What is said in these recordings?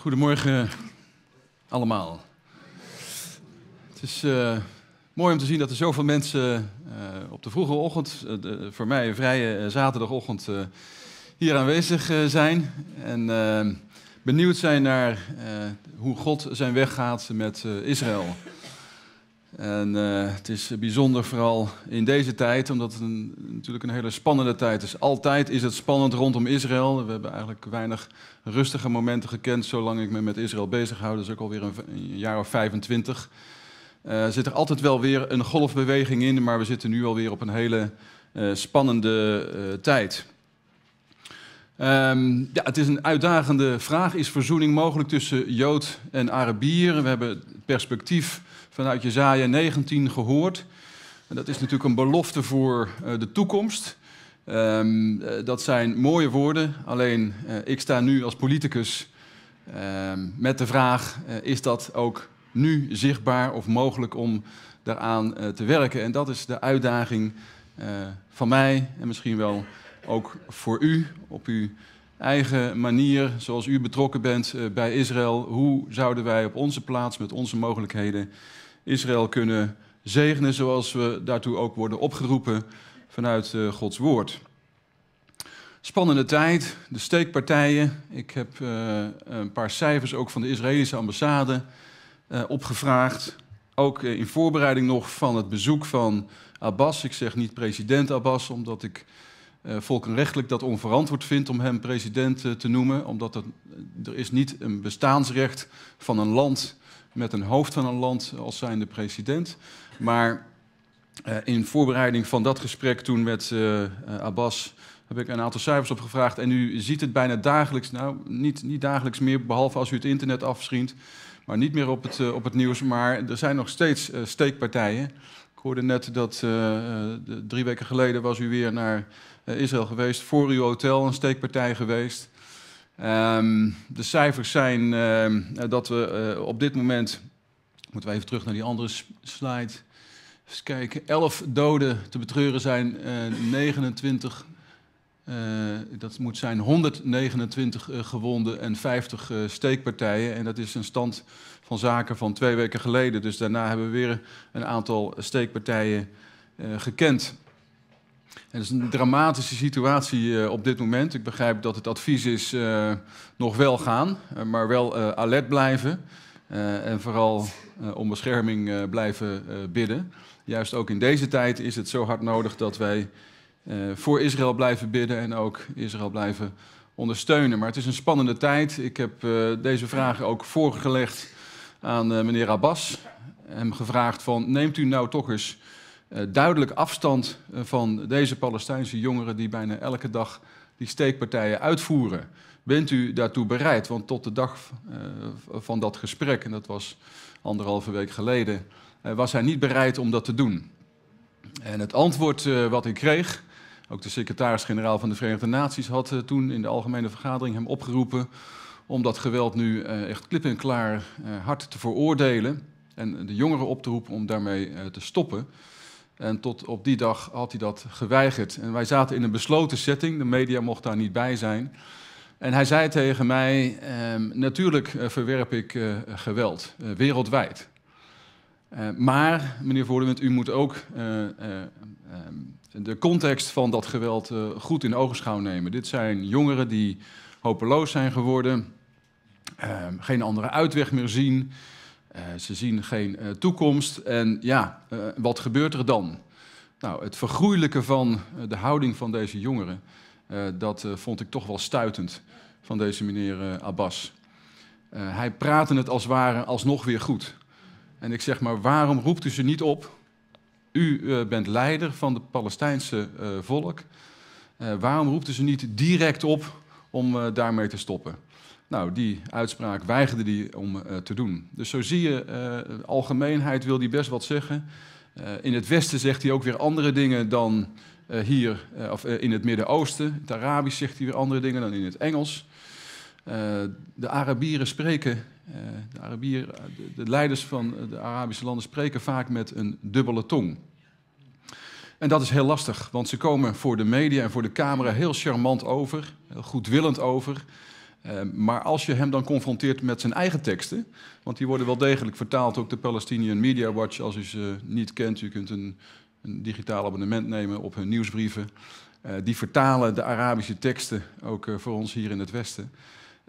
Goedemorgen allemaal. Het is eh, mooi om te zien dat er zoveel mensen eh, op de vroege ochtend, eh, de, voor mij een vrije zaterdagochtend, hier aanwezig zijn. En benieuwd zijn naar hoe God zijn weg gaat met Israël. En eh, het is bijzonder vooral in deze tijd, omdat het een, natuurlijk een hele spannende tijd is. Altijd is het spannend rondom Israël. We hebben eigenlijk weinig rustige momenten gekend zolang ik me met Israël bezighoud. Dat is ook alweer een, een jaar of 25. Er eh, zit er altijd wel weer een golfbeweging in, maar we zitten nu alweer op een hele eh, spannende tijd. Ehm, ja, het is een uitdagende vraag. Is verzoening mogelijk tussen Jood en Arabier? We hebben het perspectief vanuit Jezaja 19 gehoord. En dat is natuurlijk een belofte voor eh, de toekomst. Ehm, eh, dat zijn mooie woorden, alleen eh, ik sta nu als politicus ehm, met de vraag: is dat ook nu zichtbaar of mogelijk om daaraan te werken? En dat is de uitdaging van mij en misschien wel ook voor u op uw eigen manier, zoals u betrokken bent bij Israël. Hoe zouden wij op onze plaats met onze mogelijkheden Israël kunnen zegenen zoals we daartoe ook worden opgeroepen vanuit eh, Gods woord. Spannende tijd, de steekpartijen. Ik heb eh, een paar cijfers ook van de Israëlische ambassade eh, opgevraagd. Ook in voorbereiding nog van het bezoek van Abbas. Ik zeg niet president Abbas, omdat ik volkenrechtelijk dat onverantwoord vind om hem president te noemen. Omdat er, er is niet een bestaansrecht van een land met een hoofd van een land als zijnde president. Maar eh, in voorbereiding van dat gesprek toen met eh, eh, Abbas heb ik een aantal cijfers opgevraagd. En u ziet het bijna dagelijks, nou niet, niet dagelijks meer, behalve als u het internet afschrikt, Maar niet meer op het, op het nieuws. Maar er zijn nog steeds steekpartijen. Ik hoorde net dat drie weken geleden was u weer naar Israël geweest. Voor uw hotel een steekpartij geweest. Ehm, de cijfers zijn ehm, dat we eh, op dit moment, moeten we even terug naar die andere slide, eens kijken, 11 doden te betreuren zijn, 29, eh, eh, dat moet zijn 129 gewonden en 50 steekpartijen. En dat is een stand van zaken van twee weken geleden. Dus daarna hebben we weer een aantal steekpartijen gekend het is een dramatische situatie eh, op dit moment. Ik begrijp dat het advies is eh, nog wel gaan, eh, maar wel alert blijven. en vooral om bescherming blijven bidden. Juist ook in deze tijd is het zo hard nodig dat wij voor Israël blijven bidden en ook Israël blijven ondersteunen. Maar het is een spannende tijd. Ik heb deze vragen ook voorgelegd aan meneer Abbas. Hem gevraagd van neemt u nou toch eens eh, duidelijk afstand eh, van deze Palestijnse jongeren die bijna elke dag die steekpartijen uitvoeren. Bent u daartoe bereid? Want tot de dag eh, van dat gesprek, en dat was anderhalve week geleden, was hij niet bereid om dat te doen. En het antwoord wat ik kreeg, ook de secretaris-generaal van de Verenigde Naties had toen in de algemene vergadering hem opgeroepen om dat geweld nu echt klip en klaar hard te veroordelen en de jongeren op te roepen om daarmee te stoppen. En tot op die dag had hij dat geweigerd. En wij zaten in een besloten setting, de media mocht daar niet bij zijn. En hij zei tegen mij: ehm, Natuurlijk eh, verwerp ik eh, geweld, eh, wereldwijd. Eh, maar, meneer Voordewend, u moet ook eh, ehm, de context van dat geweld goed in ogenschouw nemen. Dit zijn jongeren die hopeloos zijn geworden, ehm, geen andere uitweg meer zien eh, ze zien geen eh, toekomst en ja, eh, wat gebeurt er dan? Nou, het vergroeilijken van de houding van deze jongeren, dat vond ik toch wel stuitend van deze meneer Abbas. hij praatte het als ware alsnog weer goed. En ik zeg maar, waarom roept u ze niet op? U bent leider van het Palestijnse volk. waarom roept u ze niet direct op om daarmee te stoppen? Nou, die uitspraak weigerde die om eh, te doen. Dus zo zie je, uh, algemeenheid wil die best wat zeggen. Eh, in het Westen zegt hij ook weer andere dingen dan hier, of in het Midden-Oosten. In het Arabisch zegt hij weer andere dingen dan in het Engels. de Arabieren spreken, de, de leiders van de Arabische landen spreken vaak met een dubbele tong. En dat is heel lastig, want ze komen voor de media en voor de camera heel charmant over, heel goedwillend over. Eh, maar als je hem dan confronteert met zijn eigen teksten, want die worden wel degelijk vertaald, ook de Palestinian Media Watch, als u ze niet kent, u kunt een, een digitaal abonnement nemen op hun nieuwsbrieven. Eh, die vertalen de Arabische teksten ook eh, voor ons hier in het Westen.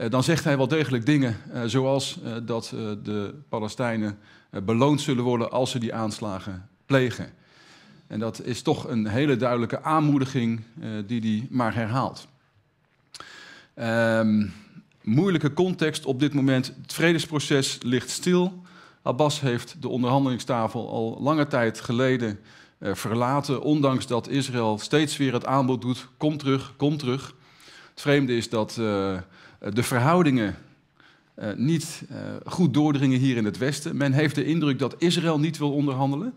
dan zegt hij wel degelijk dingen zoals dat de Palestijnen beloond zullen worden als ze die aanslagen plegen. En dat is toch een hele duidelijke aanmoediging die hij maar herhaalt. Ehm, moeilijke context op dit moment. Het vredesproces ligt stil. Abbas heeft de onderhandelingstafel al lange tijd geleden eh, verlaten, ondanks dat Israël steeds weer het aanbod doet: kom terug, kom terug. Het vreemde is dat eh, de verhoudingen eh, niet goed doordringen hier in het Westen. Men heeft de indruk dat Israël niet wil onderhandelen,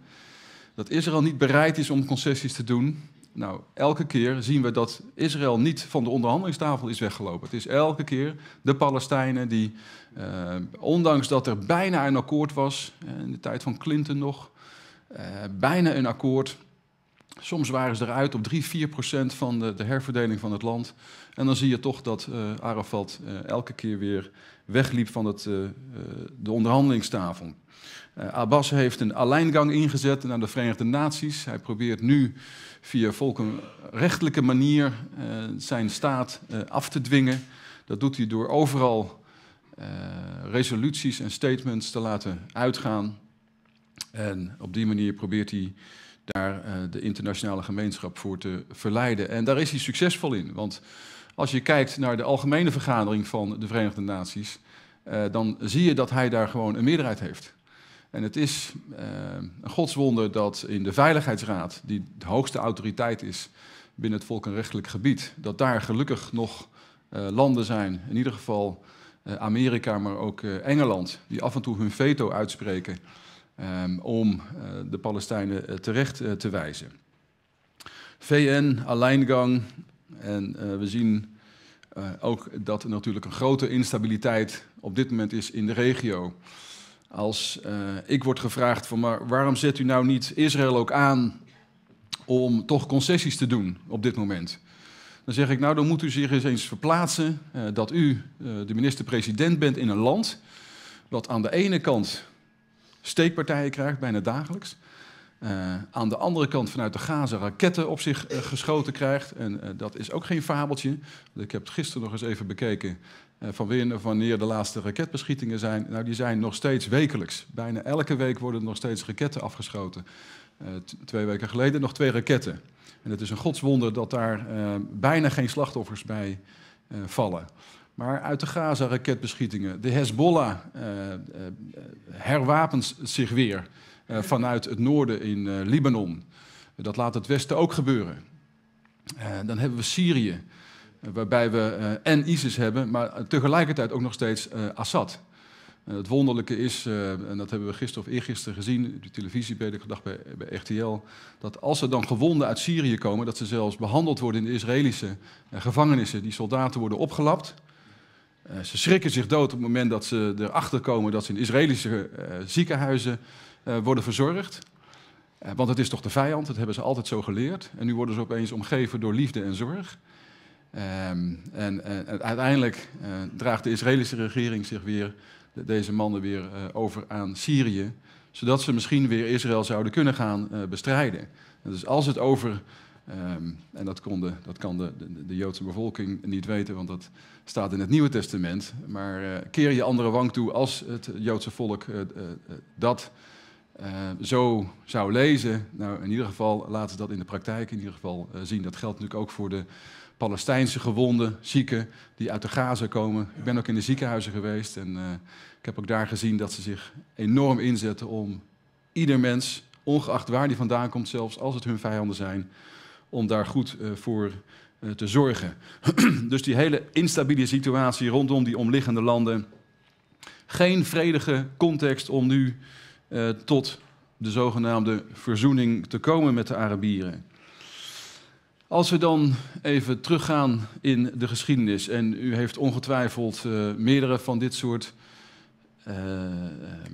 dat Israël niet bereid is om concessies te doen. Nou, elke keer zien we dat Israël niet van de onderhandelingstafel is weggelopen. Het is elke keer de Palestijnen die, eh, ondanks dat er bijna een akkoord was, eh, in de tijd van Clinton nog, eh, bijna een akkoord. Soms waren ze eruit op 3, 4 procent van de, de, herverdeling van het land. En dan zie je toch dat eh, Arafat eh, elke keer weer wegliep van het, de onderhandelingstafel. Abbas heeft een alleingang ingezet naar de Verenigde Naties. Hij probeert nu via volkenrechtelijke manier eh, zijn staat eh, af te dwingen. Dat doet hij door overal eh, resoluties en statements te laten uitgaan. En op die manier probeert hij daar de internationale gemeenschap voor te verleiden. En daar is hij succesvol in. Want als je kijkt naar de algemene vergadering van de Verenigde Naties, dan zie je dat hij daar gewoon een meerderheid heeft. En het is eh, een godswonder dat in de Veiligheidsraad, die de hoogste autoriteit is binnen het volkenrechtelijk gebied, dat daar gelukkig nog eh, landen zijn, in ieder geval eh, Amerika, maar ook Engeland, die af en toe hun veto uitspreken ehm, om de Palestijnen terecht te wijzen. VN, alleengang en we zien ook dat er natuurlijk een grote instabiliteit op dit moment is in de regio. Als eh, ik word gevraagd van, maar waarom zet u nou niet Israël ook aan om toch concessies te doen op dit moment? Dan zeg ik, nou dan moet u zich eens eens verplaatsen eh, dat u eh, de minister-president bent in een land dat aan de ene kant steekpartijen krijgt, bijna dagelijks. Eh, aan de andere kant vanuit de Gaza raketten op zich eh, geschoten krijgt. En eh, dat is ook geen fabeltje. Ik heb het gisteren nog eens even bekeken van wanneer de laatste raketbeschietingen zijn. Nou, die zijn nog steeds wekelijks. Bijna elke week worden nog steeds raketten afgeschoten. twee weken geleden nog twee raketten. En het is een godswonder dat daar bijna geen slachtoffers bij vallen. Maar uit de Gaza raketbeschietingen, de Hezbollah herwapent zich weer. Eh, vanuit het noorden in eh, Libanon. Dat laat het Westen ook gebeuren. Eh, dan hebben we Syrië, waarbij we en ISIS hebben, maar tegelijkertijd ook nog steeds Assad. het wonderlijke is, en dat hebben we gisteren of eergisteren gezien, op de televisie bij de gedacht bij, bij RTL, dat als er dan gewonden uit Syrië komen, dat ze zelfs behandeld worden in de Israëlische gevangenissen. Die soldaten worden opgelapt. ze schrikken zich dood op het moment dat ze erachter komen dat ze in Israëlische ziekenhuizen eh, worden verzorgd. Eh, want het is toch de vijand, dat hebben ze altijd zo geleerd. En nu worden ze opeens omgeven door liefde en zorg. Ehm, eh, en, uiteindelijk draagt de Israëlische regering zich weer, deze mannen weer over aan Syrië, zodat ze misschien weer Israël zouden kunnen gaan bestrijden. dus als het over, ehm, en dat, kon dat kan de, de, de, Joodse bevolking niet weten, want dat staat in het Nieuwe Testament, maar keer je andere wang toe als het Joodse volk dat eh, zo zou lezen. Nou, in ieder geval laten ze dat in de praktijk in ieder geval eh, zien. Dat geldt natuurlijk ook voor de Palestijnse gewonden, zieken die uit de Gaza komen. Ik ben ook in de ziekenhuizen geweest en eh, ik heb ook daar gezien dat ze zich enorm inzetten om ieder mens, ongeacht waar die vandaan komt, zelfs als het hun vijanden zijn, om daar goed voor te zorgen. dus die hele instabiele situatie rondom die omliggende landen. Geen vredige context om nu uh, tot de zogenaamde verzoening te komen met de Arabieren. Als we dan even teruggaan in de geschiedenis, en u heeft ongetwijfeld eh, meerdere van dit soort eh,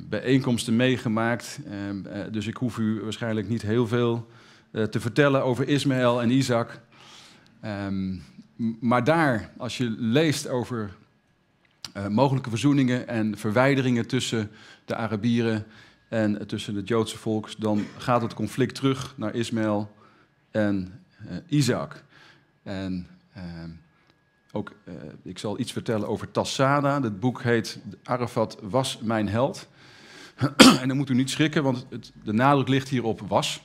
bijeenkomsten meegemaakt, dus ik hoef u waarschijnlijk niet heel veel te vertellen over Ismaël en Isaac. Ehm, maar daar, als je leest over mogelijke verzoeningen en verwijderingen tussen de Arabieren en tussen het Joodse volk, dan gaat het conflict terug naar Ismaël en eh, Isaac. En eh, ook, eh, ik zal iets vertellen over Tassada. Het boek heet Arafat was mijn held. en dan moet u niet schrikken, want het, de nadruk ligt hier op was.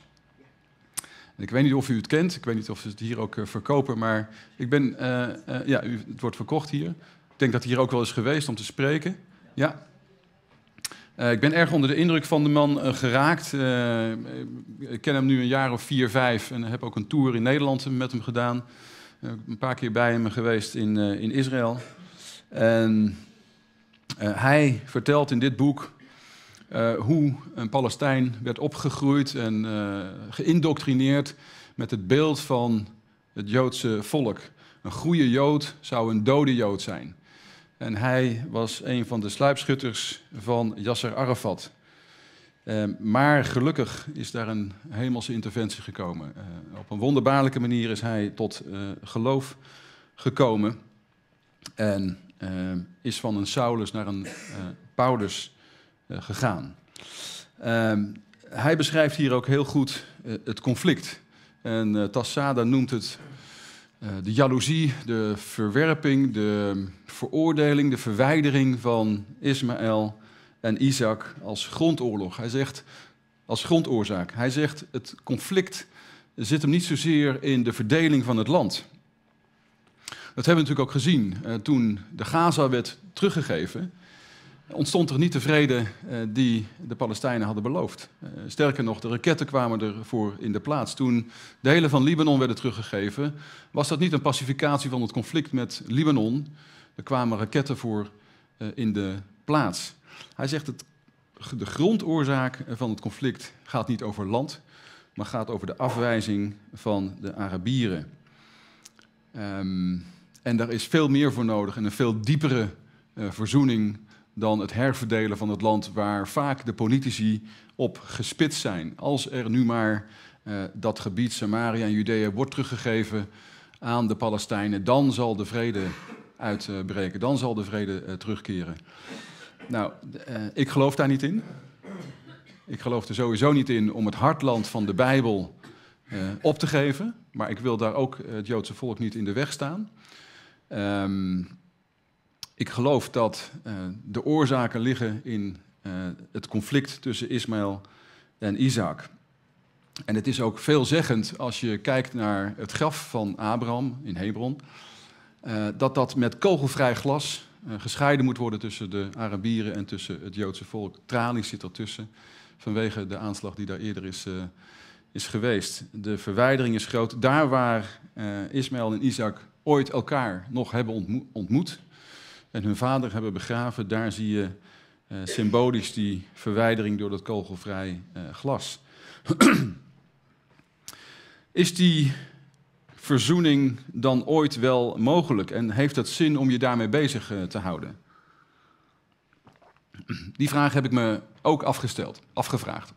ik weet niet of u het kent, ik weet niet of ze het hier ook verkopen, maar ik ben, ja, u, het wordt verkocht hier. Ik denk dat hij hier ook wel is geweest om te spreken. Ja, eh, ik ben erg onder de indruk van de man eh, geraakt. Eh, ik ken hem nu een jaar of vier, vijf en heb ook een tour in Nederland met hem gedaan. een paar keer bij hem geweest in, in Israël. En hij vertelt in dit boek hoe een Palestijn werd opgegroeid en geïndoctrineerd met het beeld van het Joodse volk. Een goede Jood zou een dode Jood zijn. En hij was een van de sluipschutters van Yasser Arafat. Ehm, maar gelukkig is daar een hemelse interventie gekomen. Eh, op een wonderbaarlijke manier is hij tot eh, geloof gekomen. En eh, is van een Saulus naar een Paulus gegaan. Ehm, hij beschrijft hier ook heel goed het conflict. En Tassada noemt het eh, de jaloezie, de verwerping, de veroordeling, de verwijdering van Ismaël en Isaac als grondoorlog. Hij zegt als grondoorzaak. Hij zegt het conflict zit hem niet zozeer in de verdeling van het land. Dat hebben we natuurlijk ook gezien eh, toen de Gaza werd teruggegeven ontstond er niet de vrede eh, die de Palestijnen hadden beloofd. Eh, sterker nog, de raketten kwamen ervoor in de plaats. Toen delen van Libanon werden teruggegeven, was dat niet een pacificatie van het conflict met Libanon. Er kwamen raketten voor eh, in de plaats. Hij zegt dat de grondoorzaak van het conflict gaat niet over land, maar gaat over de afwijzing van de Arabieren. Ehm, en daar is veel meer voor nodig en een veel diepere verzoening dan het herverdelen van het land waar vaak de politici op gespitst zijn. Als er nu maar eh, dat gebied Samaria en Judea wordt teruggegeven aan de Palestijnen, dan zal de vrede uitbreken, dan zal de vrede eh, terugkeren. Nou, eh, ik geloof daar niet in. Ik geloof er sowieso niet in om het hartland van de Bijbel op te geven, maar ik wil daar ook het Joodse volk niet in de weg staan. Ehm, ik geloof dat eh, de oorzaken liggen in eh, het conflict tussen Ismaël en Isaac. En het is ook veelzeggend als je kijkt naar het graf van Abraham in Hebron, eh, dat dat met kogelvrij glas gescheiden moet worden tussen de Arabieren en tussen het Joodse volk. Tralies zit ertussen vanwege de aanslag die daar eerder is, is geweest. De verwijdering is groot. Daar waar Ismaël en Isaac ooit elkaar nog hebben ontmoet, en hun vader hebben begraven, daar zie je eh, symbolisch die verwijdering door dat kogelvrij eh, glas. Is die verzoening dan ooit wel mogelijk en heeft dat zin om je daarmee bezig eh, te houden? Die vraag heb ik me ook afgesteld, afgevraagd.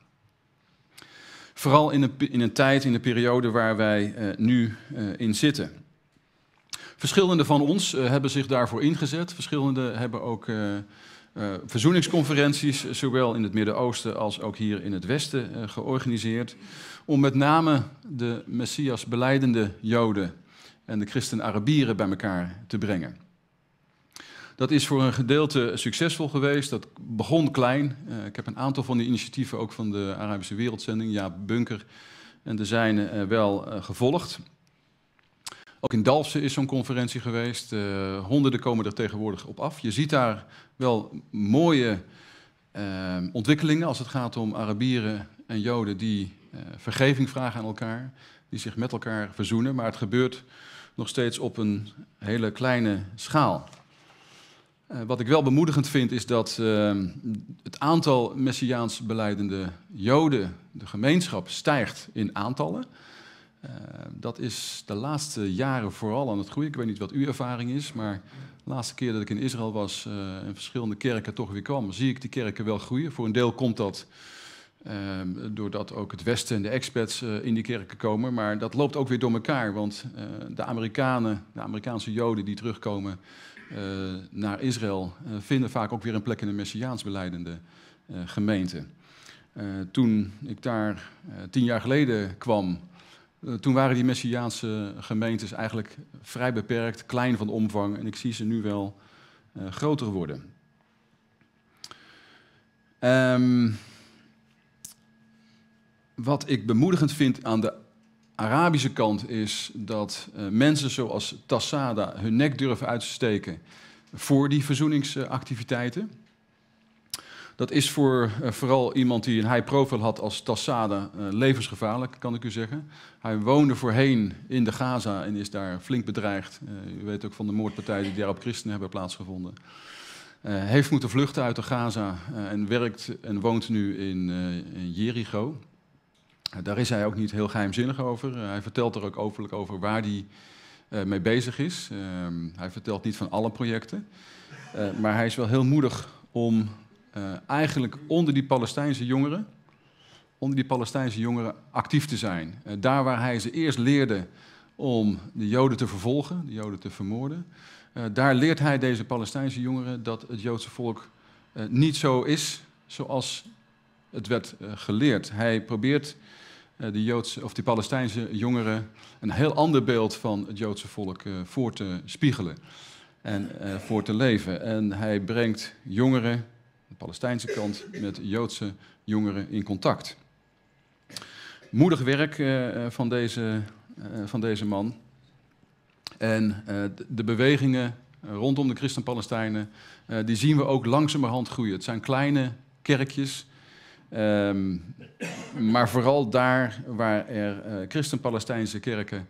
Vooral in een, in een tijd, in de periode waar wij nu in zitten. Verschillende van ons eh, hebben zich daarvoor ingezet. Verschillende hebben ook eh, eh, verzoeningsconferenties, zowel in het Midden-Oosten als ook hier in het Westen, georganiseerd. Om met name de Messias beleidende Joden en de christen-Arabieren bij elkaar te brengen. Dat is voor een gedeelte succesvol geweest. Dat begon klein. ik heb een aantal van die initiatieven ook van de Arabische Wereldzending, Jaap Bunker en de zijne, wel gevolgd. Ook in Dalfsen is zo'n conferentie geweest. Eh, honderden komen er tegenwoordig op af. Je ziet daar wel mooie eh, ontwikkelingen als het gaat om Arabieren en Joden die eh, vergeving vragen aan elkaar, die zich met elkaar verzoenen. Maar het gebeurt nog steeds op een hele kleine schaal. wat ik wel bemoedigend vind is dat het aantal Messiaans beleidende Joden, de gemeenschap, stijgt in aantallen. Eh, dat is de laatste jaren vooral aan het groeien. Ik weet niet wat uw ervaring is, maar de laatste keer dat ik in Israël was en eh, verschillende kerken toch weer kwam, zie ik die kerken wel groeien. Voor een deel komt dat eh, doordat ook het Westen en de expats in die kerken komen. Maar dat loopt ook weer door elkaar, want de Amerikanen, de Amerikaanse Joden die terugkomen naar Israël, vinden vaak ook weer een plek in de Messiaansbeleidende gemeente. toen ik daar tien jaar geleden kwam, eh, toen waren die Messiaanse gemeentes eigenlijk vrij beperkt, klein van omvang. En ik zie ze nu wel eh, groter worden. Ehm, wat ik bemoedigend vind aan de Arabische kant is dat eh, mensen zoals Tassada hun nek durven uitsteken voor die verzoeningsactiviteiten. Dat is voor eh, vooral iemand die een high profile had als Tassade eh, levensgevaarlijk, kan ik u zeggen. Hij woonde voorheen in de Gaza en is daar flink bedreigd. Eh, u weet ook van de moordpartijen die daar op christenen hebben plaatsgevonden. heeft moeten vluchten uit de Gaza en werkt en woont nu in, in Jericho. daar is hij ook niet heel geheimzinnig over. hij vertelt er ook openlijk over waar hij mee bezig is. Ehm, hij vertelt niet van alle projecten. maar hij is wel heel moedig om eh, eigenlijk onder die Palestijnse jongeren, onder die Palestijnse jongeren actief te zijn. Eh, daar waar hij ze eerst leerde om de Joden te vervolgen, de Joden te vermoorden, eh, daar leert hij deze Palestijnse jongeren dat het Joodse volk niet zo is zoals het werd geleerd. Hij probeert de, Joodse, of die Palestijnse jongeren een heel ander beeld van het Joodse volk voor te spiegelen en voor te leven. En hij brengt jongeren de Palestijnse kant, met Joodse jongeren in contact. Moedig werk eh, eh, van, deze, eh, van deze man. En de bewegingen rondom de Christen-Palestijnen, die zien we ook langzamerhand groeien. Het zijn kleine kerkjes, ehm, maar vooral daar waar er Christen-Palestijnse kerken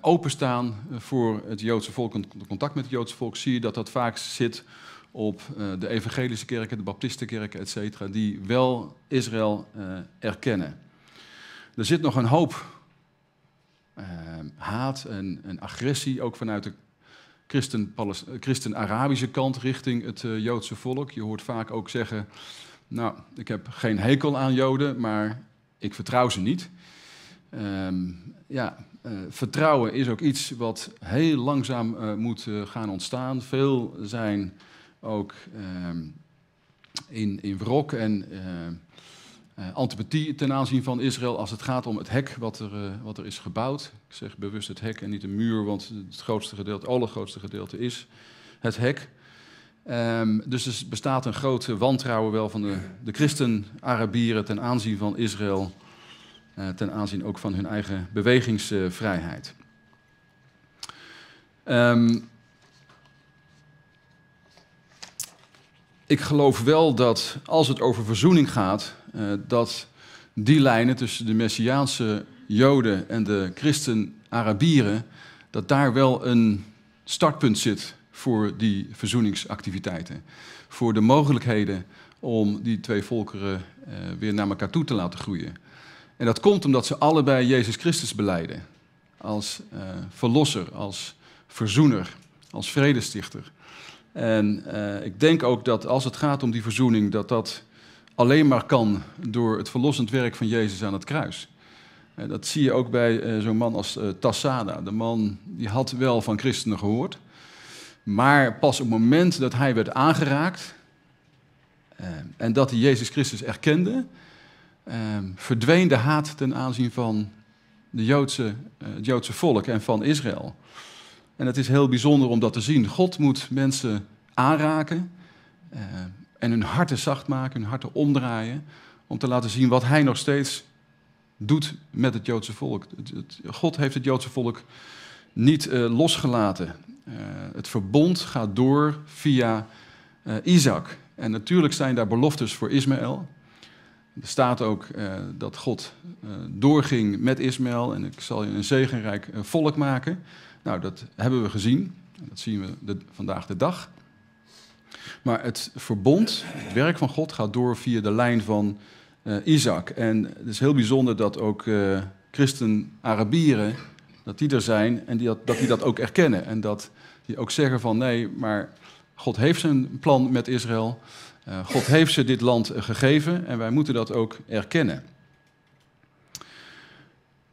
openstaan voor het Joodse volk en contact met het Joodse volk, zie je dat dat vaak zit op eh, de evangelische kerken, de baptistenkerken, et cetera, die wel Israël eh, erkennen. Er zit nog een hoop eh, haat en, agressie, ook vanuit de christen-Arabische kant richting het Joodse volk. Je hoort vaak ook zeggen, nou, ik heb geen hekel aan Joden, maar ik vertrouw ze niet. Ehm, ja, vertrouwen is ook iets wat heel langzaam moet gaan ontstaan. Veel zijn ook ehm, in, in wrok en eh, eh, antipathie ten aanzien van Israël als het gaat om het hek wat er, eh, wat er is gebouwd. Ik zeg bewust het hek en niet de muur, want het grootste gedeelte, het allergrootste gedeelte is het hek. Ehm, dus er bestaat een grote wantrouwen wel van de, de christen-Arabieren ten aanzien van Israël, ten aanzien ook van hun eigen bewegingsvrijheid. Um, ik geloof wel dat als het over verzoening gaat, eh, dat die lijnen tussen de Messiaanse Joden en de Christen-Arabieren, dat daar wel een startpunt zit voor die verzoeningsactiviteiten. Voor de mogelijkheden om die twee volkeren eh, weer naar elkaar toe te laten groeien. En dat komt omdat ze allebei Jezus Christus beleiden. Als eh, verlosser, als verzoener, als vredestichter. En eh, ik denk ook dat als het gaat om die verzoening, dat dat alleen maar kan door het verlossend werk van Jezus aan het kruis. Eh, dat zie je ook bij eh, zo'n man als Tassada. De man die had wel van christenen gehoord, maar pas op het moment dat hij werd aangeraakt en dat hij Jezus Christus erkende, verdween de haat ten aanzien van de Joodse, het Joodse volk en van Israël. En het is heel bijzonder om dat te zien. God moet mensen aanraken eh, en hun harten zacht maken, hun harten omdraaien, om te laten zien wat hij nog steeds doet met het Joodse volk. God heeft het Joodse volk niet eh, losgelaten. Eh, het verbond gaat door via Isaac. En natuurlijk zijn daar beloftes voor Ismaël. Er staat ook dat God doorging met Ismaël en ik zal je een zegenrijk volk maken. Nou, dat hebben we gezien. Dat zien we de, vandaag de dag. Maar het verbond, het werk van God, gaat door via de lijn van eh, Isaac. En het is heel bijzonder dat ook eh, christen-Arabieren, dat die er zijn en die dat, dat die dat ook erkennen. En dat die ook zeggen van nee, maar God heeft zijn plan met Israël. Eh, God heeft ze dit land gegeven en wij moeten dat ook erkennen.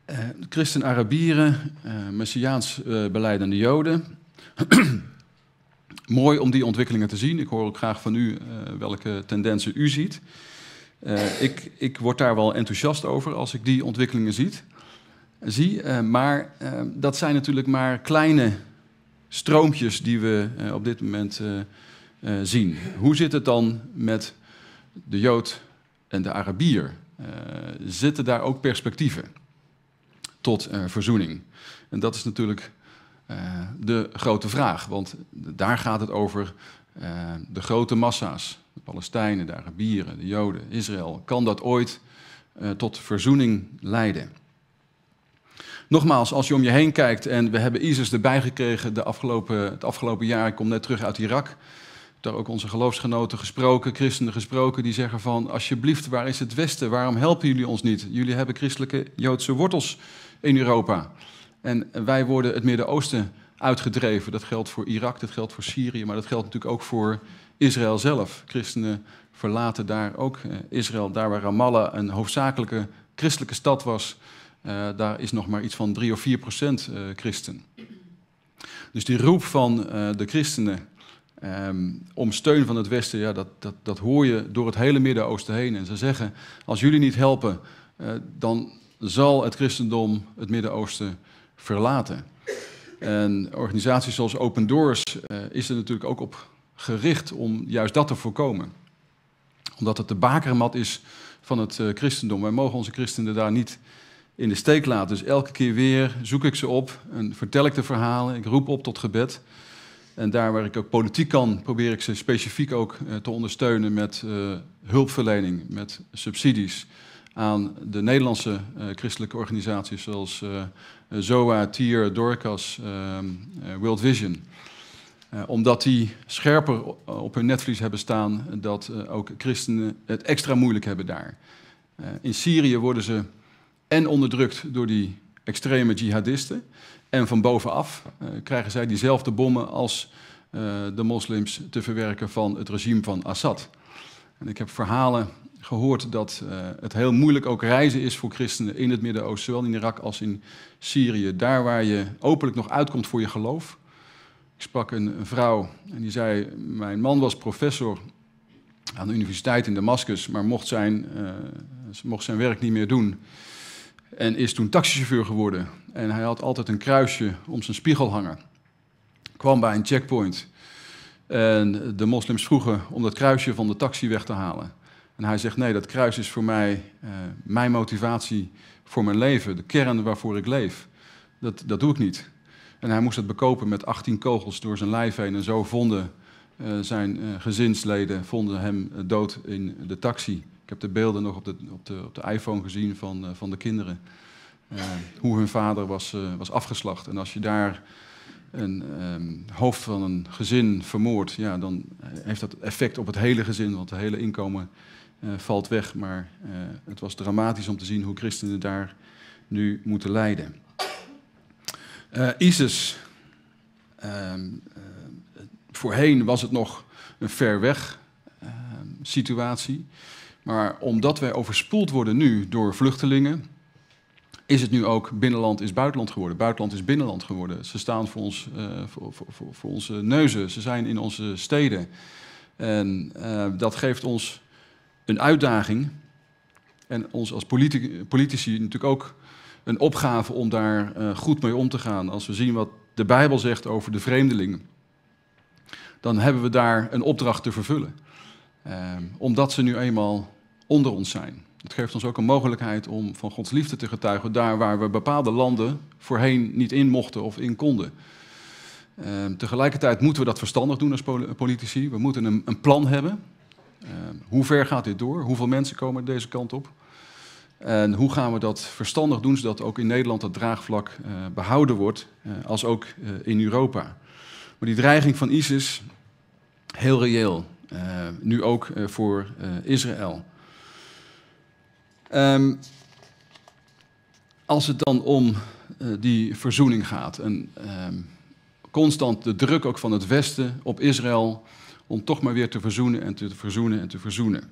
Eh, Christen-Arabieren, eh, Messiaans eh, beleidende Joden. Mooi om die ontwikkelingen te zien. Ik hoor ook graag van u welke tendensen u ziet. ik, ik word daar wel enthousiast over als ik die ontwikkelingen ziet, zie. maar dat zijn natuurlijk maar kleine stroompjes die we op dit moment zien. Hoe zit het dan met de Jood en de Arabier? zitten daar ook perspectieven? tot eh, verzoening. En dat is natuurlijk eh, de grote vraag, want daar gaat het over eh, de grote massa's. De Palestijnen, de Arabieren, de Joden, Israël. Kan dat ooit tot verzoening leiden? Nogmaals, als je om je heen kijkt en we hebben ISIS erbij gekregen de afgelopen, het afgelopen jaar. Ik kom net terug uit Irak. Daar ook onze geloofsgenoten gesproken, christenen gesproken, die zeggen van alsjeblieft, waar is het Westen? Waarom helpen jullie ons niet? Jullie hebben christelijke Joodse wortels in Europa. En wij worden het Midden-Oosten uitgedreven. Dat geldt voor Irak, dat geldt voor Syrië, maar dat geldt natuurlijk ook voor Israël zelf. Christenen verlaten daar ook eh, Israël. Daar waar Ramallah een hoofdzakelijke christelijke stad was, eh, daar is nog maar iets van 3 of 4 procent eh, christen. Dus die roep van de christenen ehm, om steun van het Westen, ja, dat, dat, dat hoor je door het hele Midden-Oosten heen. En ze zeggen, als jullie niet helpen, dan zal het christendom het Midden-Oosten verlaten. En organisaties zoals Open Doors uh, is er natuurlijk ook op gericht om juist dat te voorkomen. Omdat het de bakermat is van het eh, christendom. Wij mogen onze christenen daar niet in de steek laten. Dus elke keer weer zoek ik ze op en vertel ik de verhalen. Ik roep op tot gebed. En daar waar ik ook politiek kan, probeer ik ze specifiek ook eh, te ondersteunen met hulpverlening, met subsidies aan de Nederlandse eh, christelijke organisaties zoals eh, ZOA, TIER, Dorcas, ehm, eh, World Vision. omdat die scherper op hun netvlies hebben staan dat ook christenen het extra moeilijk hebben daar. in Syrië worden ze en onderdrukt door die extreme jihadisten en van bovenaf krijgen zij diezelfde bommen als de moslims te verwerken van het regime van Assad. En ik heb verhalen gehoord dat eh, het heel moeilijk ook reizen is voor christenen in het Midden-Oosten, zowel in Irak als in Syrië. Daar waar je openlijk nog uitkomt voor je geloof. Ik sprak een, een vrouw en die zei: Mijn man was professor aan de universiteit in Damascus, maar mocht zijn, uh, mocht zijn werk niet meer doen. En is toen taxichauffeur geworden. En hij had altijd een kruisje om zijn spiegel hangen. Kwam bij een checkpoint. En de moslims vroegen om dat kruisje van de taxi weg te halen. En hij zegt, nee, dat kruis is voor mij eh, mijn motivatie voor mijn leven, de kern waarvoor ik leef. Dat, dat doe ik niet. En hij moest het bekopen met 18 kogels door zijn lijf heen. En zo vonden eh, zijn eh, gezinsleden vonden hem dood in de taxi. Ik heb de beelden nog op de, op de, op de iPhone gezien van, van de kinderen. hoe hun vader was, was afgeslacht. En als je daar een ehm, hoofd van een gezin vermoord, ja, dan heeft dat effect op het hele gezin, want het hele inkomen eh, valt weg. Maar eh, het was dramatisch om te zien hoe christenen daar nu moeten lijden. Eh, ISIS. Ehm, voorheen was het nog een ver weg ehm, situatie. Maar omdat wij overspoeld worden nu door vluchtelingen, is het nu ook binnenland is buitenland geworden. Buitenland is binnenland geworden. Ze staan voor, ons, voor, voor, voor onze neuzen, ze zijn in onze steden. En dat geeft ons een uitdaging. En ons als politici, natuurlijk ook een opgave om daar eh, goed mee om te gaan. Als we zien wat de Bijbel zegt over de vreemdelingen, dan hebben we daar een opdracht te vervullen. Ehm, omdat ze nu eenmaal onder ons zijn. Dat geeft ons ook een mogelijkheid om van Gods liefde te getuigen daar waar we bepaalde landen voorheen niet in mochten of in konden. Ehm, tegelijkertijd moeten we dat verstandig doen als politici. We moeten een, een plan hebben hoe ver gaat dit door? Hoeveel mensen komen deze kant op? En hoe gaan we dat verstandig doen, zodat ook in Nederland dat draagvlak eh, behouden wordt, eh, als ook eh, in Europa? Maar die dreiging van ISIS, heel reëel. nu ook voor Israël. Ehm, als het dan om die verzoening gaat en ehm, constant de druk ook van het Westen op Israël om toch maar weer te verzoenen en te verzoenen en te verzoenen.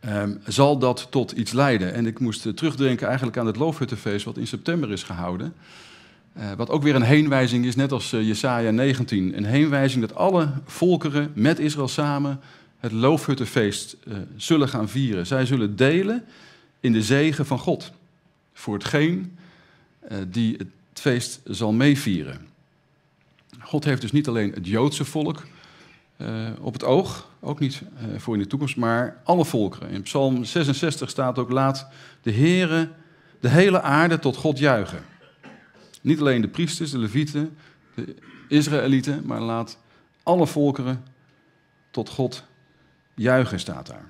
Ehm, zal dat tot iets leiden? En ik moest eh, terugdenken eigenlijk aan het Loofhuttenfeest wat in september is gehouden. Eh, wat ook weer een heenwijzing is, net als eh, Jesaja 19. Een heenwijzing dat alle volkeren met Israël samen het Loofhuttenfeest zullen gaan vieren. Zij zullen delen in de zegen van God. Voor hetgeen die het feest zal meevieren. God heeft dus niet alleen het Joodse volk eh, op het oog, ook niet eh, voor in de toekomst, maar alle volkeren. In Psalm 66 staat ook: Laat de heren de hele aarde tot God juichen. Niet alleen de priesters, de levieten, de Israëlieten, maar laat alle volkeren tot God juichen, staat daar.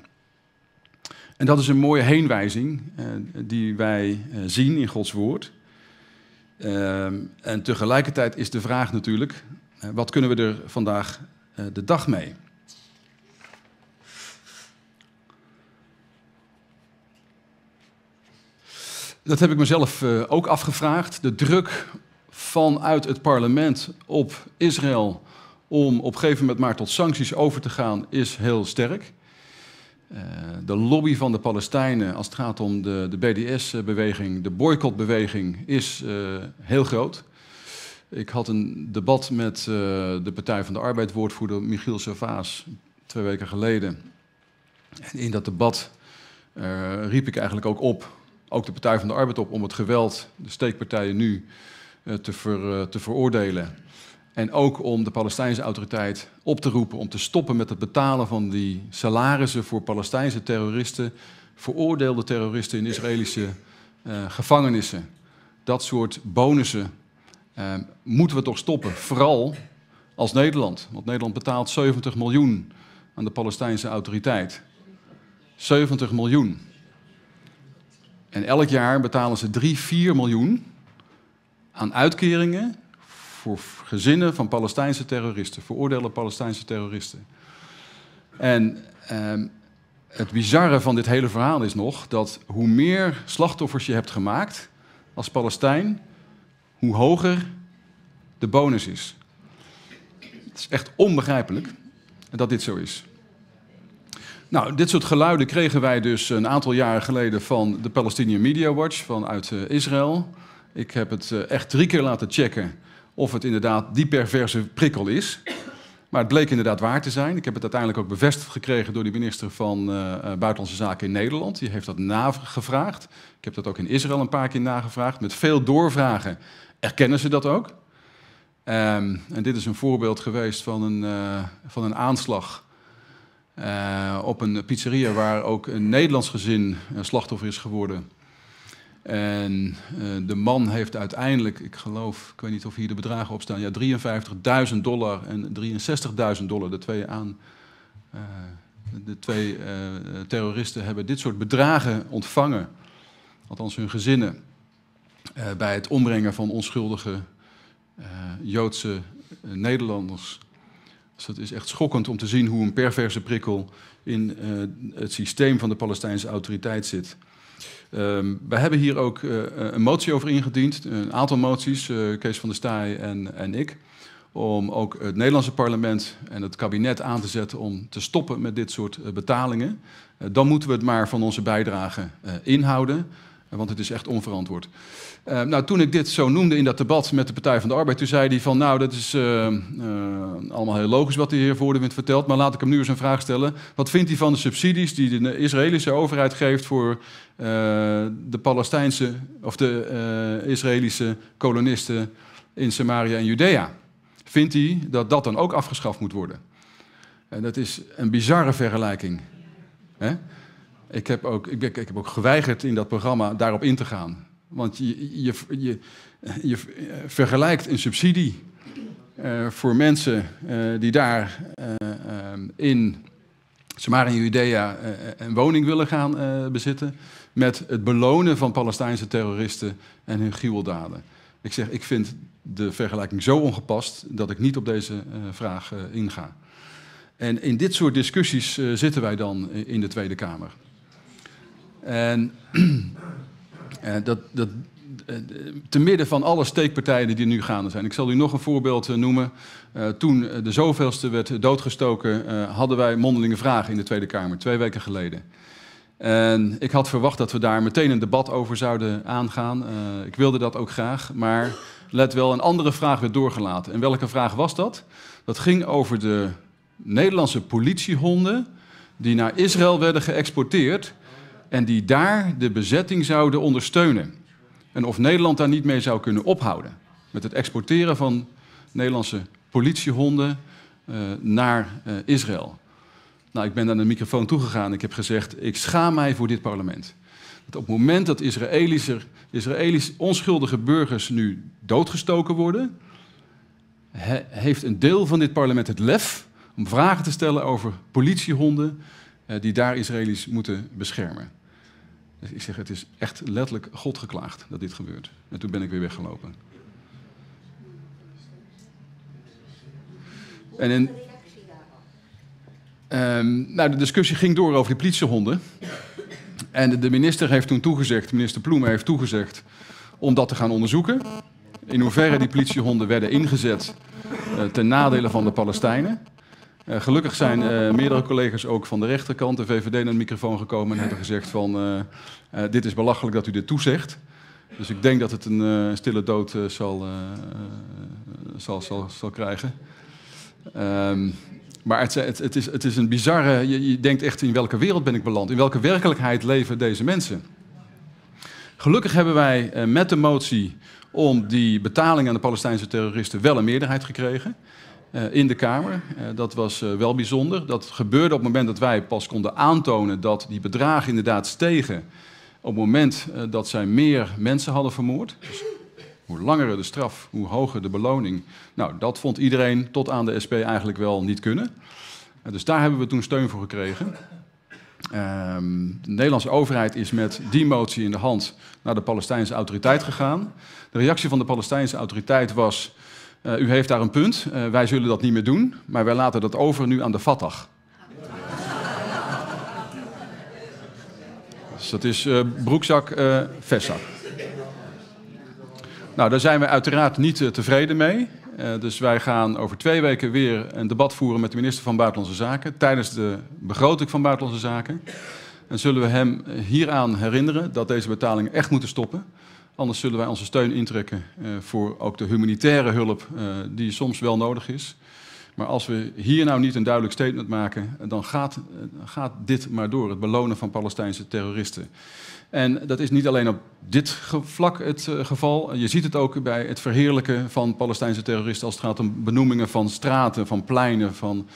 En dat is een mooie heenwijzing eh, die wij zien in Gods woord. Ehm, en tegelijkertijd is de vraag natuurlijk, wat kunnen we er vandaag eh, de dag mee. Dat heb ik mezelf eh, ook afgevraagd. De druk vanuit het parlement op Israël om op een gegeven moment maar tot sancties over te gaan, is heel sterk. Eh, de lobby van de Palestijnen als het gaat om de, de BDS-beweging, de boycottbeweging, is heel groot. Ik had een debat met eh, de Partij van de Arbeid woordvoerder Michiel Servaas twee weken geleden. En in dat debat eh, riep ik eigenlijk ook op, ook de Partij van de Arbeid op, om het geweld, de steekpartijen nu, eh, te, ver, te veroordelen. En ook om de Palestijnse autoriteit op te roepen om te stoppen met het betalen van die salarissen voor Palestijnse terroristen, veroordeelde terroristen in Israëlische gevangenissen. Dat soort bonussen eh, moeten we toch stoppen, vooral als Nederland. Want Nederland betaalt 70 miljoen aan de Palestijnse autoriteit. 70 miljoen. En elk jaar betalen ze 3, 4 miljoen aan uitkeringen voor gezinnen van Palestijnse terroristen, veroordelen Palestijnse terroristen. En ehm, het bizarre van dit hele verhaal is nog dat hoe meer slachtoffers je hebt gemaakt als Palestijn, hoe hoger de bonus is. Het is echt onbegrijpelijk dat dit zo is. Nou, dit soort geluiden kregen wij dus een aantal jaren geleden van de Palestinian Media Watch vanuit eh, Israël. Ik heb het eh, echt drie keer laten checken of het inderdaad die perverse prikkel is. Maar het bleek inderdaad waar te zijn. Ik heb het uiteindelijk ook bevestigd gekregen door de minister van eh, Buitenlandse Zaken in Nederland. Die heeft dat nagevraagd. Ik heb dat ook in Israël een paar keer nagevraagd. Met veel doorvragen erkennen ze dat ook. Ehm, en dit is een voorbeeld geweest van een, eh, van een aanslag eh, op een pizzeria waar ook een Nederlands gezin een eh, slachtoffer is geworden. En de man heeft uiteindelijk, ik geloof, ik weet niet of hier de bedragen op staan, ja, 53.000 dollar en 63.000 dollar, de twee aan. de twee terroristen hebben dit soort bedragen ontvangen, althans hun gezinnen. Eh, bij het ombrengen van onschuldige eh, Joodse eh, Nederlanders. Dus dat is echt schokkend om te zien hoe een perverse prikkel in het systeem van de Palestijnse autoriteit zit. Um, we hebben hier ook een motie over ingediend, een aantal moties, Kees van der Staaij en, en ik, om ook het Nederlandse parlement en het kabinet aan te zetten om te stoppen met dit soort betalingen. dan moeten we het maar van onze bijdrage inhouden. Want het is echt onverantwoord. Ehm, nou, toen ik dit zo noemde in dat debat met de Partij van de Arbeid, toen zei hij van nou, dat is eh, eh, allemaal heel logisch wat de heer Voordewind vertelt, maar laat ik hem nu eens een vraag stellen. Wat vindt hij van de subsidies die de Israëlische overheid geeft voor eh, de Palestijnse of de Israëlische kolonisten in Samaria en Judea? Vindt hij dat dat dan ook afgeschaft moet worden? En dat is een bizarre vergelijking. Hè? Ik heb, ook, ik, ik heb ook geweigerd in dat programma daarop in te gaan. Want je, je, je, je vergelijkt een subsidie eh, voor mensen eh, die daar eh, ehm, in Samaria en Judea een woning willen gaan bezitten... met het belonen van Palestijnse terroristen en hun gruweldaden. Ik zeg, ik vind de vergelijking zo ongepast dat ik niet op deze vraag inga. En in dit soort discussies zitten wij dan in de Tweede Kamer. En eh, dat, dat, eh, te midden van alle steekpartijen die nu gaande zijn. Ik zal u nog een voorbeeld eh, noemen. toen de zoveelste werd doodgestoken, hadden wij mondelinge vragen in de Tweede Kamer, twee weken geleden. En ik had verwacht dat we daar meteen een debat over zouden aangaan. ik wilde dat ook graag, maar let wel, een andere vraag werd doorgelaten. En welke vraag was dat? Dat ging over de Nederlandse politiehonden die naar Israël werden geëxporteerd en die daar de bezetting zouden ondersteunen. En of Nederland daar niet mee zou kunnen ophouden. Met het exporteren van Nederlandse politiehonden eh, naar eh, Israël. Nou, ik ben naar de microfoon toegegaan. Ik heb gezegd: Ik schaam mij voor dit parlement. Dat op het moment dat Israëli's, Israëli's onschuldige burgers nu doodgestoken worden. heeft een deel van dit parlement het lef om vragen te stellen over politiehonden. Eh, die daar Israëli's moeten beschermen. Dus ik zeg, het is echt letterlijk God geklaagd dat dit gebeurt. En toen ben ik weer weggelopen. En in, um, nou, de discussie ging door over die politiehonden. En de, minister heeft toen toegezegd, minister Ploemen heeft toegezegd om dat te gaan onderzoeken. In hoeverre die politiehonden werden ingezet eh, ten nadele van de Palestijnen. Eh, gelukkig zijn eh, meerdere collega's ook van de rechterkant, de VVD, naar de microfoon gekomen en hebben gezegd van eh, dit is belachelijk dat u dit toezegt. Dus ik denk dat het een stille dood zal, zal, zal, zal krijgen. Ehm, maar het, het, is, het is een bizarre. Je, je, denkt echt in welke wereld ben ik beland? In welke werkelijkheid leven deze mensen? Gelukkig hebben wij met de motie om die betaling aan de Palestijnse terroristen wel een meerderheid gekregen. Eh, in de Kamer. Eh, dat was eh, wel bijzonder. Dat gebeurde op het moment dat wij pas konden aantonen dat die bedragen inderdaad stegen. Op het moment dat zij meer mensen hadden vermoord. Dus hoe langer de straf, hoe hoger de beloning. Nou, dat vond iedereen tot aan de SP eigenlijk wel niet kunnen. dus daar hebben we toen steun voor gekregen. Ehm, de Nederlandse overheid is met die motie in de hand naar de Palestijnse autoriteit gegaan. De reactie van de Palestijnse autoriteit was eh, u heeft daar een punt, eh, wij zullen dat niet meer doen, maar wij laten dat over nu aan de Fatah. Dus dat is eh, broekzak, vestzak. Nou, daar zijn we uiteraard niet tevreden mee. dus wij gaan over twee weken weer een debat voeren met de minister van Buitenlandse Zaken tijdens de begroting van Buitenlandse Zaken. En zullen we hem hieraan herinneren dat deze betalingen echt moeten stoppen. Anders zullen wij onze steun intrekken eh, voor ook de humanitaire hulp eh, die soms wel nodig is. Maar als we hier nou niet een duidelijk statement maken, dan gaat, eh, gaat dit maar door. Het belonen van Palestijnse terroristen. En dat is niet alleen op dit vlak het geval. Je ziet het ook bij het verheerlijken van Palestijnse terroristen als het gaat om benoemingen van straten, van pleinen, van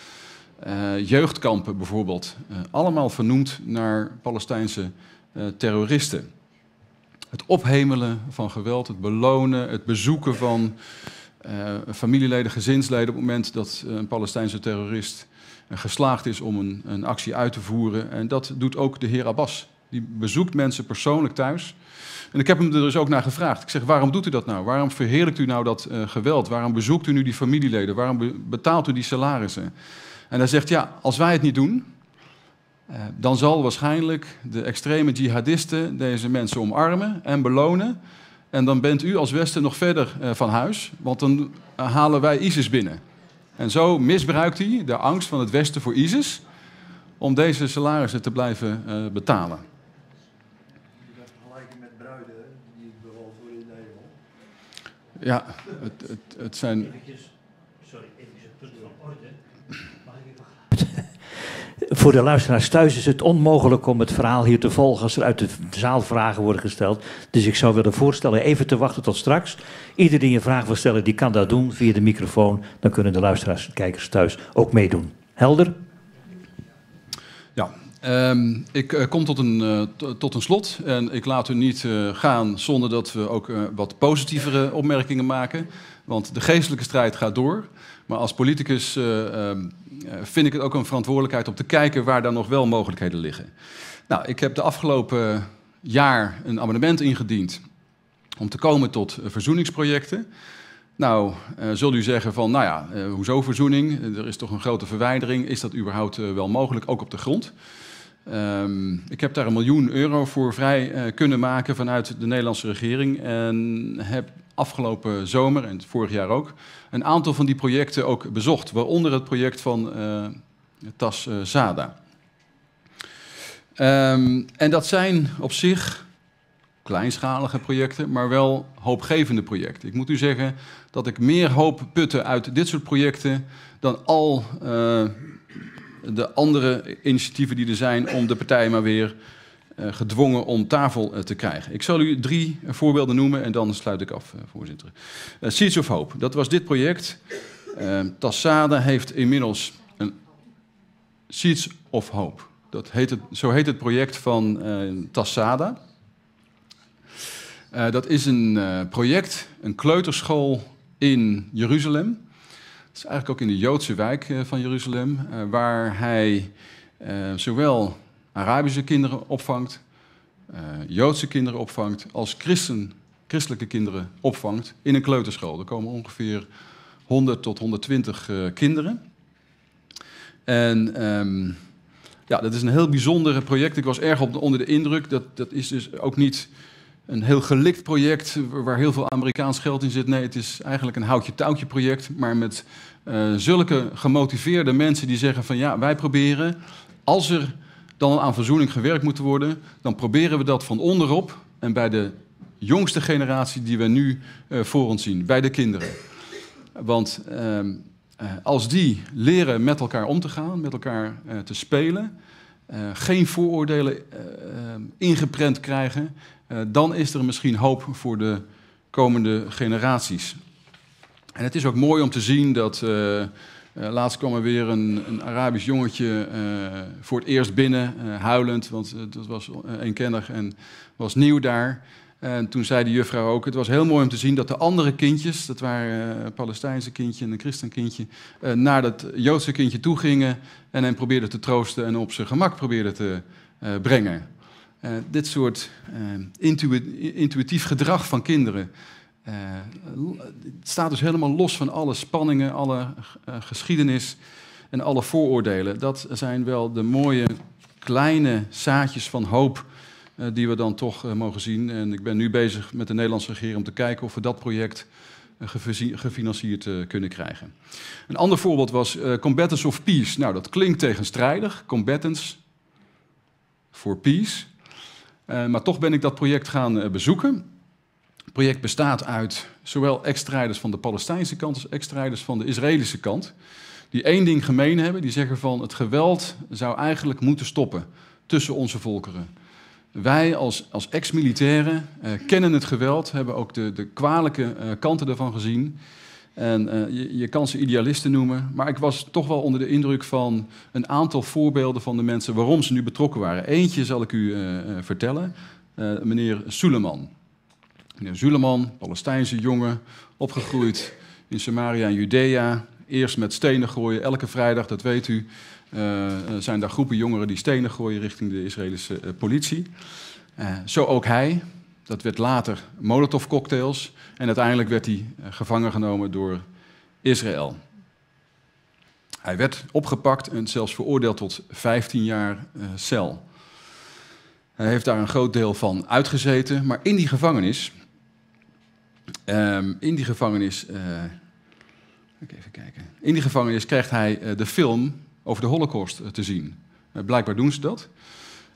jeugdkampen bijvoorbeeld. allemaal vernoemd naar Palestijnse terroristen het ophemelen van geweld, het belonen, het bezoeken van eh, familieleden, gezinsleden op het moment dat eh, een Palestijnse terrorist eh, geslaagd is om een, een, actie uit te voeren. En dat doet ook de heer Abbas. Die bezoekt mensen persoonlijk thuis. En ik heb hem er dus ook naar gevraagd. Ik zeg, waarom doet u dat nou? Waarom verheerlijkt u nou dat geweld? Waarom bezoekt u nu die familieleden? Waarom betaalt u die salarissen? En hij zegt, ja, als wij het niet doen, eh, dan zal waarschijnlijk de extreme jihadisten deze mensen omarmen en belonen. En dan bent u als Westen nog verder eh, van huis, want dan eh, halen wij ISIS binnen. En zo misbruikt hij de angst van het Westen voor ISIS om deze salarissen te blijven betalen. met bruiden die worden in Nederland. Ja, het, het, het zijn. Sorry, even een punt van orde voor de luisteraars thuis is het onmogelijk om het verhaal hier te volgen als er uit de zaal vragen worden gesteld. Dus ik zou willen voorstellen even te wachten tot straks. Iedereen die een vraag wil stellen, die kan dat doen via de microfoon. Dan kunnen de luisteraars en kijkers thuis ook meedoen. Helder? Ja, ehm, ik eh, kom tot een, eh, tot een slot en ik laat u niet eh, gaan zonder dat we ook wat positievere opmerkingen maken. Want de geestelijke strijd gaat door. Maar als politicus eh, ehm, eh, vind ik het ook een verantwoordelijkheid om te kijken waar daar nog wel mogelijkheden liggen. Nou, ik heb de afgelopen jaar een abonnement ingediend om te komen tot eh, verzoeningsprojecten. Nou, uh, zult u zeggen van, nou ja, hoezo verzoening? er is toch een grote verwijdering. Is dat überhaupt wel mogelijk, ook op de grond? Ehm, ik heb daar een miljoen euro voor vrij kunnen maken vanuit de Nederlandse regering. En heb afgelopen zomer en vorig jaar ook een aantal van die projecten ook bezocht, waaronder het project van eh, Tas eh, Zada. Ehm, en dat zijn op zich kleinschalige projecten, maar wel hoopgevende projecten. Ik moet u zeggen dat ik meer hoop putten uit dit soort projecten dan al eh, de andere initiatieven die er zijn om de partij maar weer eh, gedwongen om tafel eh, te krijgen. Ik zal u drie voorbeelden noemen en dan sluit ik af, eh, voorzitter. Seeds of Hope, dat was dit project. Tassada heeft inmiddels een Seeds of Hope. Dat heet het, zo heet het project van Tassada. dat is een project, een kleuterschool in Jeruzalem. Dat is eigenlijk ook in de Joodse wijk van Jeruzalem, waar hij zowel Arabische kinderen opvangt, eh, Joodse kinderen opvangt, als christen, christelijke kinderen opvangt in een kleuterschool. Er komen ongeveer 100 tot 120 eh, kinderen. En ehm, ja, dat is een heel bijzonder project. Ik was erg op, onder de indruk. Dat, dat is dus ook niet een heel gelikt project waar heel veel Amerikaans geld in zit. Nee, het is eigenlijk een houtje-touwtje project, maar met eh, zulke gemotiveerde mensen die zeggen van ja, wij proberen, als er dan aan verzoening gewerkt moet worden, dan proberen we dat van onderop en bij de jongste generatie die we nu eh, voor ons zien, bij de kinderen. Want ehm, eh, als die leren met elkaar om te gaan, met elkaar eh, te spelen, geen vooroordelen ingeprent krijgen, dan is er misschien hoop voor de komende generaties. En het is ook mooi om te zien dat eh, laatst kwam er weer een, een Arabisch jongetje eh, voor het eerst binnen, eh, huilend, want dat was eenkennig en was nieuw daar. En toen zei de juffrouw ook, het was heel mooi om te zien dat de andere kindjes, dat waren een Palestijnse kindje en een Christenkindje, naar dat Joodse kindje toe gingen en hem probeerden te troosten en op zijn gemak probeerden te brengen. dit soort intuïtief gedrag van kinderen, eh, het staat dus helemaal los van alle spanningen, alle eh, geschiedenis en alle vooroordelen. Dat zijn wel de mooie kleine zaadjes van hoop eh, die we dan toch mogen zien. En ik ben nu bezig met de Nederlandse regering om te kijken of we dat project gefinancierd kunnen krijgen. Een ander voorbeeld was Combatants of Peace. Nou, dat klinkt tegenstrijdig. Combatants for Peace. maar toch ben ik dat project gaan bezoeken project bestaat uit zowel ex-strijders van de Palestijnse kant als ex-strijders van de Israëlische kant. Die één ding gemeen hebben, die zeggen van het geweld zou eigenlijk moeten stoppen tussen onze volkeren. Wij als, als ex-militairen eh, kennen het geweld, hebben ook de, de kwalijke eh, kanten ervan gezien. En eh, je, je, kan ze idealisten noemen, maar ik was toch wel onder de indruk van een aantal voorbeelden van de mensen waarom ze nu betrokken waren. Eentje zal ik u eh, eh, vertellen, eh, meneer Suleiman. Meneer Zuleman, Palestijnse jongen, opgegroeid in Samaria en Judea. Eerst met stenen gooien, elke vrijdag, dat weet u. Uh, zijn daar groepen jongeren die stenen gooien richting de Israëlische eh, politie. Eh, zo ook hij. Dat werd later Molotov cocktails. En uiteindelijk werd hij gevangen genomen door Israël. Hij werd opgepakt en zelfs veroordeeld tot 15 jaar cel. Hij heeft daar een groot deel van uitgezeten. Maar in die gevangenis Ehm, in die gevangenis. Eh, even kijken. In die gevangenis krijgt hij eh, de film over de Holocaust eh, te zien. blijkbaar doen ze dat.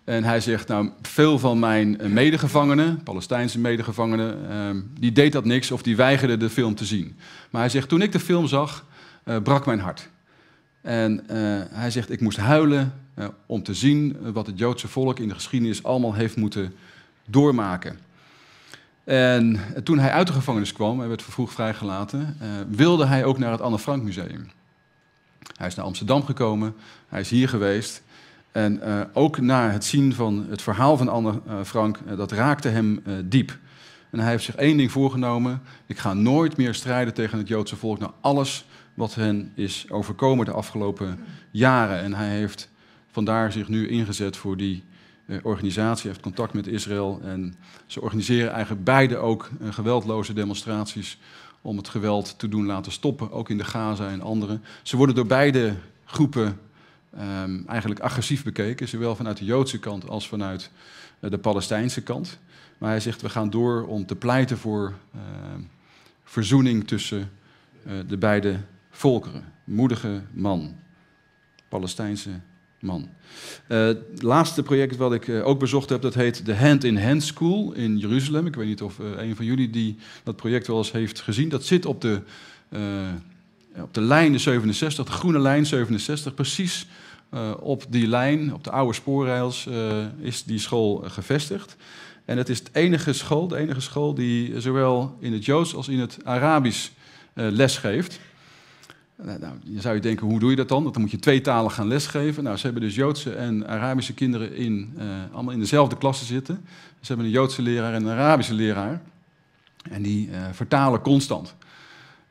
En hij zegt, nou, veel van mijn medegevangenen, Palestijnse medegevangenen, ehm, die deed dat niks of die weigerden de film te zien. Maar hij zegt, toen ik de film zag, brak mijn hart. En hij zegt, ik moest huilen om te zien wat het Joodse volk in de geschiedenis allemaal heeft moeten doormaken. En toen hij uit de gevangenis kwam, hij werd vervroegd vrijgelaten, eh, wilde hij ook naar het Anne Frank Museum. Hij is naar Amsterdam gekomen, hij is hier geweest. En eh, ook na het zien van het verhaal van Anne eh, Frank, dat raakte hem diep. En hij heeft zich één ding voorgenomen: ik ga nooit meer strijden tegen het Joodse volk naar alles wat hen is overkomen de afgelopen jaren. En hij heeft vandaar zich nu ingezet voor die eh, organisatie heeft contact met Israël. En ze organiseren eigenlijk beide ook eh, geweldloze demonstraties om het geweld te doen laten stoppen, ook in de Gaza en andere. Ze worden door beide groepen ehm, eigenlijk agressief bekeken, zowel vanuit de Joodse kant als vanuit eh, de Palestijnse kant. Maar hij zegt, we gaan door om te pleiten voor ehm, verzoening tussen de beide volkeren. Moedige man, Palestijnse man. Eh, het laatste project wat ik eh, ook bezocht heb, dat heet de Hand in Hand School in Jeruzalem. Ik weet niet of uh, een van jullie die dat project wel eens heeft gezien. Dat zit op de, op de lijn 67, de groene lijn 67, precies op die lijn, op de oude spoorrails, is die school gevestigd. En het is de enige school, de enige school die zowel in het Joods als in het Arabisch les geeft. Nou, nou, je zou je denken, hoe doe je dat dan? Dat dan moet je twee talen gaan lesgeven. Nou, ze hebben dus Joodse en Arabische kinderen in, eh, allemaal in dezelfde klasse zitten. Ze hebben een Joodse leraar en een Arabische leraar. En die eh, vertalen constant.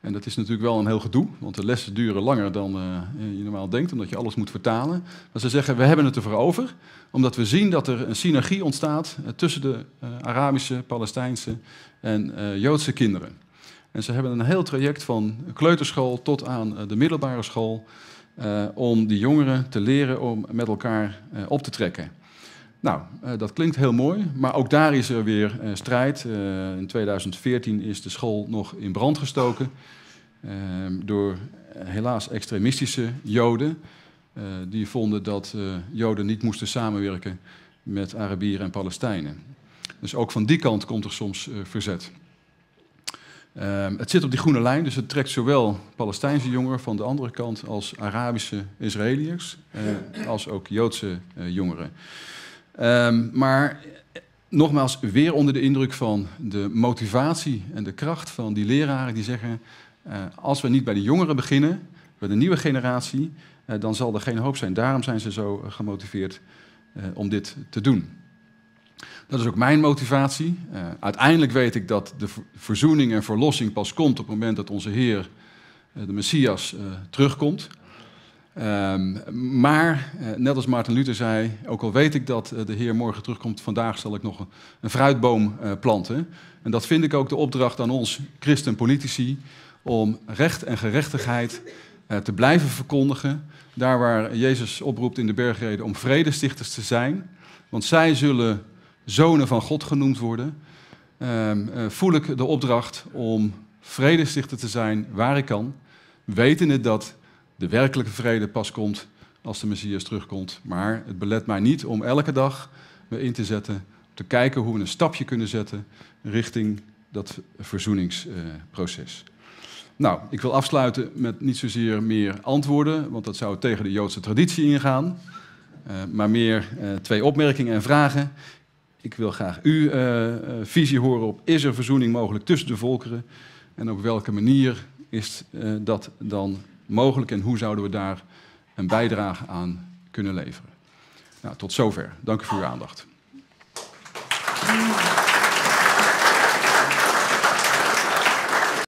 En dat is natuurlijk wel een heel gedoe, want de lessen duren langer dan eh, je normaal denkt, omdat je alles moet vertalen. Maar ze zeggen, we hebben het ervoor over, omdat we zien dat er een synergie ontstaat tussen de Arabische, Palestijnse en Joodse kinderen. En ze hebben een heel traject van kleuterschool tot aan eh, de middelbare school. Eh, om die jongeren te leren om met elkaar eh, op te trekken. Nou, dat klinkt heel mooi, maar ook daar is er weer strijd. in 2014 is de school nog in brand gestoken ehm, door helaas extremistische Joden. die vonden dat Joden niet moesten samenwerken met Arabieren en Palestijnen. Dus ook van die kant komt er soms verzet. Ehm, het zit op die groene lijn, dus het trekt zowel Palestijnse jongeren van de andere kant als Arabische Israëliërs, eh, als ook Joodse eh, jongeren. Ehm, maar eh, nogmaals, weer onder de indruk van de motivatie en de kracht van die leraren die zeggen: als we niet bij de jongeren beginnen, bij de nieuwe generatie, dan zal er geen hoop zijn. Daarom zijn ze zo gemotiveerd om dit te doen. Dat is ook mijn motivatie. Eh, uiteindelijk weet ik dat de verzoening en verlossing pas komt op het moment dat onze Heer, eh, de Messias, eh, terugkomt. Ehm, maar, net als Martin Luther zei, ook al weet ik dat de Heer morgen terugkomt, vandaag zal ik nog een, een fruitboom planten. En dat vind ik ook de opdracht aan ons christenpolitici om recht en gerechtigheid te blijven verkondigen. Daar waar Jezus oproept in de bergreden om vredestichters te zijn. Want zij zullen zonen van God genoemd worden, ehm, eh, voel ik de opdracht om vredestichter te zijn waar ik kan, wetende dat de werkelijke vrede pas komt als de Messias terugkomt. Maar het belet mij niet om elke dag me in te zetten, te kijken hoe we een stapje kunnen zetten richting dat verzoeningsproces. Nou, ik wil afsluiten met niet zozeer meer antwoorden, want dat zou tegen de Joodse traditie ingaan, eh, maar meer eh, twee opmerkingen en vragen ik wil graag uw eh, eh, visie horen op is er verzoening mogelijk tussen de volkeren en op welke manier is eh, dat dan mogelijk en hoe zouden we daar een bijdrage aan kunnen leveren. Nou, tot zover. Dank u voor uw aandacht.